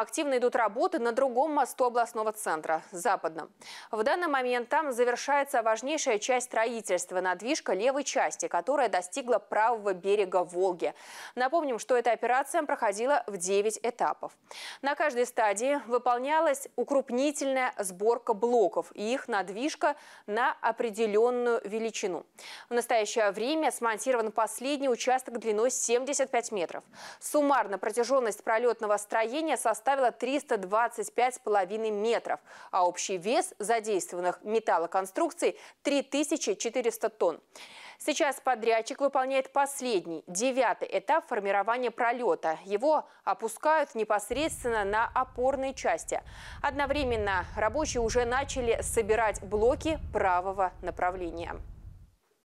Активно идут работы на другом мосту областного центра, западном. В данный момент там завершается важнейшая часть строительства, надвижка левой части, которая достигла правого берега Волги. Напомним, что эта операция проходила в 9 этапов. На каждой стадии выполнялась укрупнительная сборка блоков и их надвижка на определенную величину. В настоящее время смонтирован последний участок длиной 75 метров. Суммарно протяженность пролетного строения составила составила 325,5 метров, а общий вес задействованных металлоконструкций – 3400 тонн. Сейчас подрядчик выполняет последний, девятый этап формирования пролета. Его опускают непосредственно на опорные части. Одновременно рабочие уже начали собирать блоки правого направления.